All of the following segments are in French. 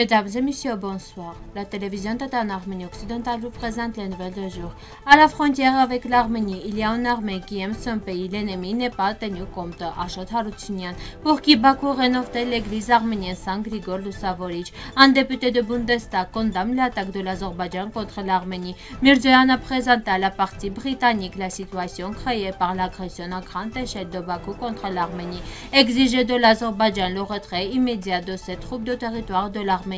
Mesdames et messieurs, bonsoir. La télévision en Arménie occidentale vous présente les nouvelles de jour. À la frontière avec l'Arménie, il y a une armée qui aime son pays. L'ennemi n'est pas tenu compte. Ashot Haroutchinian, pour qui Bakou l'église arménienne Saint-Grigor de Savorich. Un député de Bundestag condamne l'attaque de l'Azerbaïdjan contre l'Arménie. a présenté à la partie britannique la situation créée par l'agression en grande échelle de Bakou contre l'Arménie. Exiger de l'Azerbaïdjan le retrait immédiat de ses troupes de territoire de l'Arménie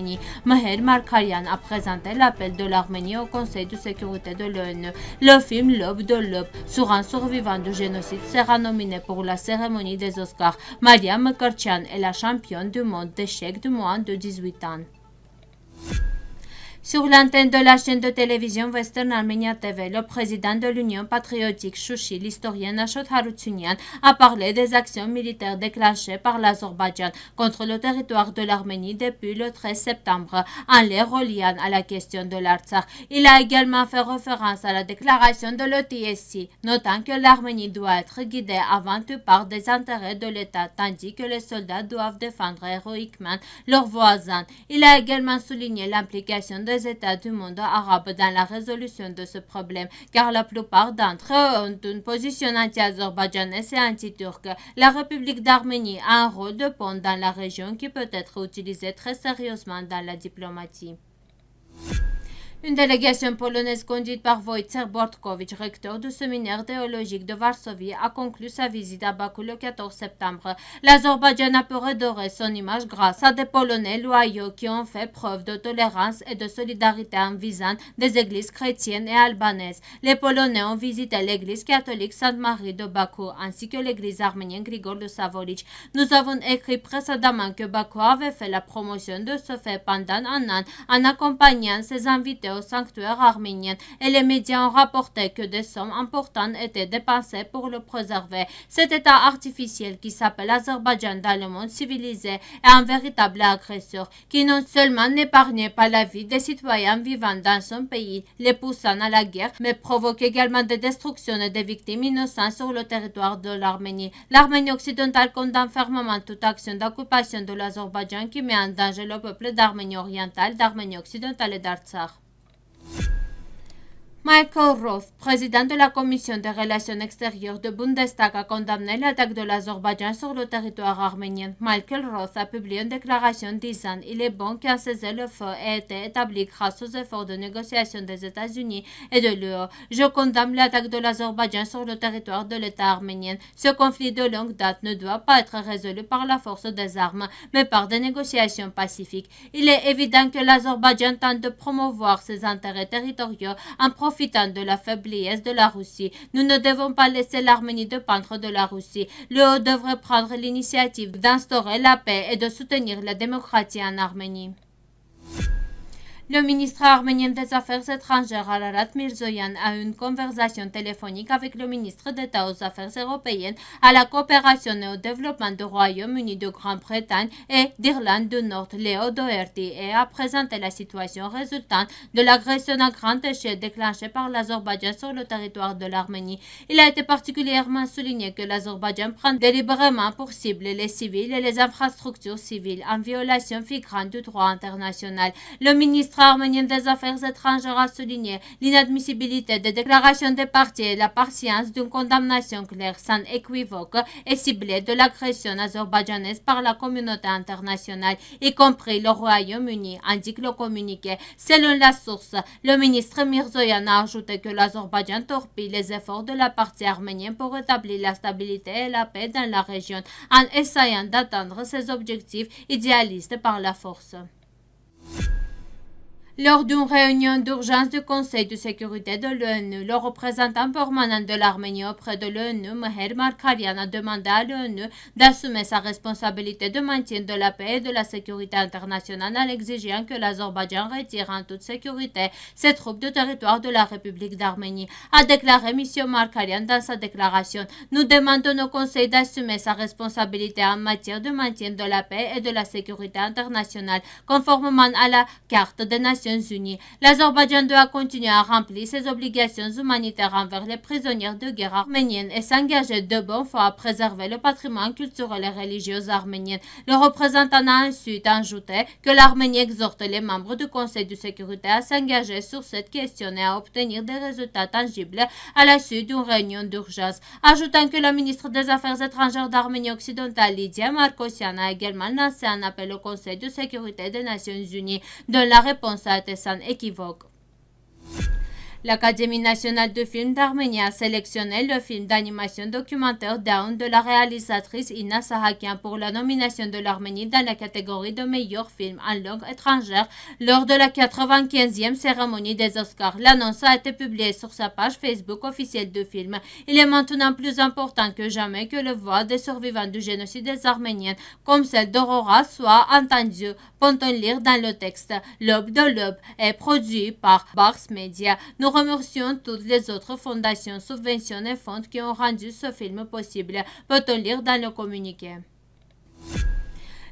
Maher Markarian a présenté l'appel de l'Arménie au Conseil de sécurité de l'ONU. Le film L'aube de l'aube sur un survivant du génocide sera nominé pour la cérémonie des Oscars. Maria Makarchian est la championne du monde d'échecs de moins de 18 ans. Sur l'antenne de la chaîne de télévision Western Armenia TV, le président de l'Union patriotique Chouchi, l'historien Ashot Harutsunian, a parlé des actions militaires déclenchées par l'Azerbaïdjan contre le territoire de l'Arménie depuis le 13 septembre, en les reliant à la question de l'Artsakh. Il a également fait référence à la déclaration de l'OTSC, notant que l'Arménie doit être guidée avant tout par des intérêts de l'État, tandis que les soldats doivent défendre héroïquement leurs voisins. Il a également souligné l'implication de États du monde arabe dans la résolution de ce problème, car la plupart d'entre eux ont une position anti-azerbaïdjanaise et anti-turque. La République d'Arménie a un rôle de pont dans la région qui peut être utilisé très sérieusement dans la diplomatie. Une délégation polonaise conduite par Wojciech Bortkowicz, recteur du séminaire théologique de Varsovie, a conclu sa visite à Bakou le 14 septembre. L'Azerbaïdjan a pu redorer son image grâce à des Polonais loyaux qui ont fait preuve de tolérance et de solidarité en visant des églises chrétiennes et albanaises. Les Polonais ont visité l'église catholique Sainte-Marie de Bakou ainsi que l'église arménienne Grigor de Savoric. Nous avons écrit précédemment que Bakou avait fait la promotion de ce fait pendant un an en accompagnant ses invités au sanctuaire arménien et les médias ont rapporté que des sommes importantes étaient dépensées pour le préserver. Cet état artificiel qui s'appelle l'Azerbaïdjan dans le monde civilisé est un véritable agresseur qui non seulement n'épargne pas la vie des citoyens vivant dans son pays, les poussant à la guerre, mais provoque également des destructions et des victimes innocentes sur le territoire de l'Arménie. L'Arménie occidentale condamne fermement toute action d'occupation de l'Azerbaïdjan qui met en danger le peuple d'Arménie orientale, d'Arménie occidentale et d'Artsakh. Michael Roth, président de la Commission des relations extérieures de Bundestag, a condamné l'attaque de l'Azerbaïdjan sur le territoire arménien. Michael Roth a publié une déclaration disant « Il est bon qu'un cessez-le-feu ait été établi grâce aux efforts de négociation des États-Unis et de l'UE. Je condamne l'attaque de l'Azerbaïdjan sur le territoire de l'État arménien. Ce conflit de longue date ne doit pas être résolu par la force des armes, mais par des négociations pacifiques. Il est évident que l'Azerbaïdjan tente de promouvoir ses intérêts territoriaux en profitant de la faiblesse de la Russie. Nous ne devons pas laisser l'Arménie dépendre de la Russie. haut devrait prendre l'initiative d'instaurer la paix et de soutenir la démocratie en Arménie. Le ministre arménien des Affaires étrangères Ararat Mirzoyan a eu une conversation téléphonique avec le ministre d'État aux Affaires européennes, à la coopération et au développement du Royaume-Uni de Grande-Bretagne et d'Irlande du Nord, Léo Doherty, et a présenté la situation résultante de l'agression à grande échelle déclenchée par l'Azerbaïdjan sur le territoire de l'Arménie. Il a été particulièrement souligné que l'Azerbaïdjan prend délibérément pour cible les civils et les infrastructures civiles en violation flagrante du droit international. Le ministre arménien des affaires étrangères a souligné l'inadmissibilité des déclarations des partis et la patience d'une condamnation claire sans équivoque et ciblée de l'agression azerbaïdjanaise par la communauté internationale, y compris le Royaume-Uni, indique le communiqué. Selon la source, le ministre Mirzoyan a ajouté que l'Azerbaïdjan torpille les efforts de la partie arménienne pour rétablir la stabilité et la paix dans la région en essayant d'atteindre ses objectifs idéalistes par la force. Lors d'une réunion d'urgence du Conseil de sécurité de l'ONU, le représentant permanent de l'Arménie auprès de l'ONU, Meher Markarian, a demandé à l'ONU d'assumer sa responsabilité de maintien de la paix et de la sécurité internationale en exigeant que l'Azerbaïdjan retire en toute sécurité ses troupes du territoire de la République d'Arménie, a déclaré M. Markarian dans sa déclaration. Nous demandons au Conseil d'assumer sa responsabilité en matière de maintien de la paix et de la sécurité internationale, conformément à la Carte des Nations Nations Unies. L'Azerbaïdjan doit continuer à remplir ses obligations humanitaires envers les prisonniers de guerre arméniennes et s'engager de bonne foi à préserver le patrimoine culturel et religieux arménien. Le représentant a ensuite ajouté que l'Arménie exhorte les membres du Conseil de sécurité à s'engager sur cette question et à obtenir des résultats tangibles à la suite d'une réunion d'urgence, ajoutant que le ministre des Affaires étrangères d'Arménie occidentale, Lydia Markosian, a également lancé un appel au Conseil de sécurité des Nations Unies, dont la réponse a դա տեսան էկիվոկ L'Académie nationale de films d'Arménie a sélectionné le film d'animation documentaire Down de la réalisatrice Ina Sahakian pour la nomination de l'Arménie dans la catégorie de meilleur film en langue étrangère lors de la 95e cérémonie des Oscars. L'annonce a été publiée sur sa page Facebook officielle de film. Il est maintenant plus important que jamais que le voix des survivants du génocide des Arméniennes comme celle d'Aurora, soit entendue. peut lire dans le texte L'aube de l'aube est produit par Bars Media remercions toutes les autres fondations, subventions et fonds qui ont rendu ce film possible, peut-on lire dans le communiqué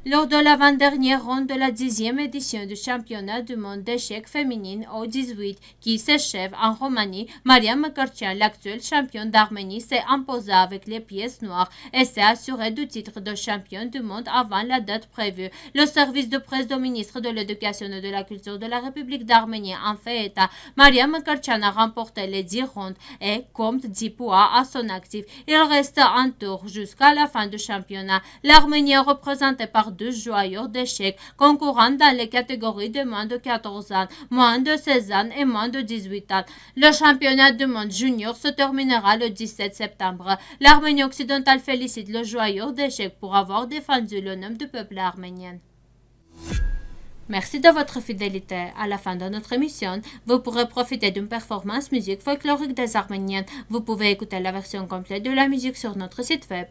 lors de l'avant-dernière ronde de la dixième édition du championnat du monde d'échecs féminine au 18 qui s'achève en Roumanie, Maria Makarchian, l'actuelle championne d'Arménie, s'est imposée avec les pièces noires et s'est assurée du titre de championne du monde avant la date prévue. Le service de presse du ministre de l'Éducation et de la Culture de la République d'Arménie en fait état. Mariam Makarchian a remporté les dix rondes et compte dix points à son actif. Il reste en tour jusqu'à la fin du championnat. L'Arménie est représentée par de joyeux d'échecs concourant dans les catégories de moins de 14 ans, moins de 16 ans et moins de 18 ans. Le championnat du monde junior se terminera le 17 septembre. L'Arménie occidentale félicite le joyeux d'échecs pour avoir défendu le nom du peuple arménien. Merci de votre fidélité. À la fin de notre émission, vous pourrez profiter d'une performance musique folklorique des Arméniens. Vous pouvez écouter la version complète de la musique sur notre site web.